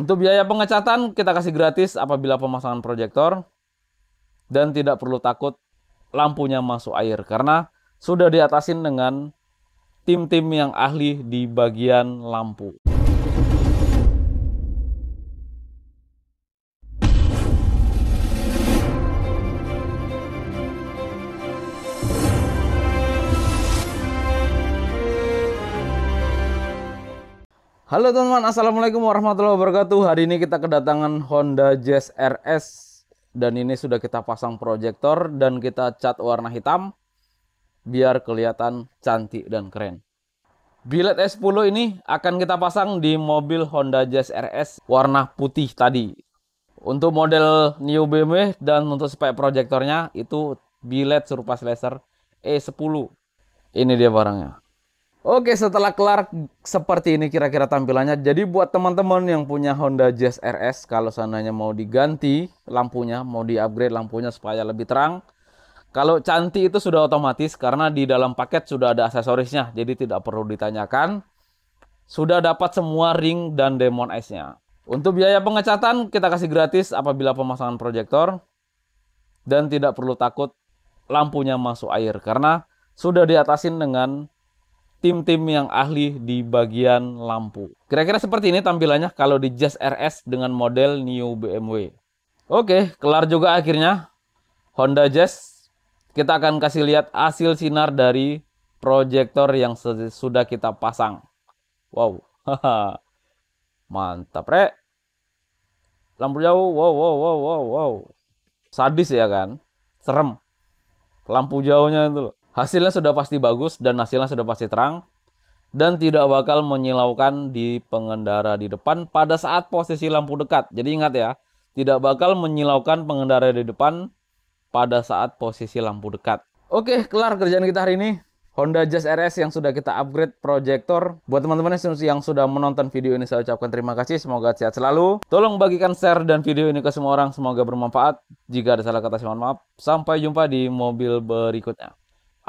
Untuk biaya pengecatan kita kasih gratis apabila pemasangan proyektor dan tidak perlu takut lampunya masuk air karena sudah diatasin dengan tim-tim yang ahli di bagian lampu. Halo teman-teman, Assalamualaikum warahmatullahi wabarakatuh Hari ini kita kedatangan Honda Jazz RS Dan ini sudah kita pasang proyektor dan kita cat warna hitam Biar kelihatan cantik dan keren Bilet S10 ini akan kita pasang di mobil Honda Jazz RS warna putih tadi Untuk model New BMW dan untuk spek proyektornya itu bilet serupa laser E10 Ini dia barangnya Oke, setelah kelar seperti ini kira-kira tampilannya. Jadi buat teman-teman yang punya Honda Jazz RS, kalau seandainya mau diganti lampunya, mau di-upgrade lampunya supaya lebih terang, kalau cantik itu sudah otomatis karena di dalam paket sudah ada aksesorisnya, jadi tidak perlu ditanyakan. Sudah dapat semua ring dan demon ice-nya. Untuk biaya pengecatan kita kasih gratis apabila pemasangan proyektor dan tidak perlu takut lampunya masuk air karena sudah diatasin dengan tim-tim yang ahli di bagian lampu. Kira-kira seperti ini tampilannya kalau di Jazz RS dengan model New BMW. Oke, kelar juga akhirnya Honda Jazz. Kita akan kasih lihat hasil sinar dari proyektor yang sudah kita pasang. Wow, mantap re. Lampu jauh, wow, wow, wow, wow, wow. Sadis ya kan? Serem. Lampu jauhnya itu loh. Hasilnya sudah pasti bagus dan hasilnya sudah pasti terang dan tidak bakal menyilaukan di pengendara di depan pada saat posisi lampu dekat. Jadi ingat ya, tidak bakal menyilaukan pengendara di depan pada saat posisi lampu dekat. Oke, kelar kerjaan kita hari ini. Honda Jazz RS yang sudah kita upgrade proyektor. Buat teman-teman yang sudah menonton video ini saya ucapkan terima kasih. Semoga sehat selalu. Tolong bagikan share dan video ini ke semua orang. Semoga bermanfaat. Jika ada salah kata saya mohon maaf. Sampai jumpa di mobil berikutnya.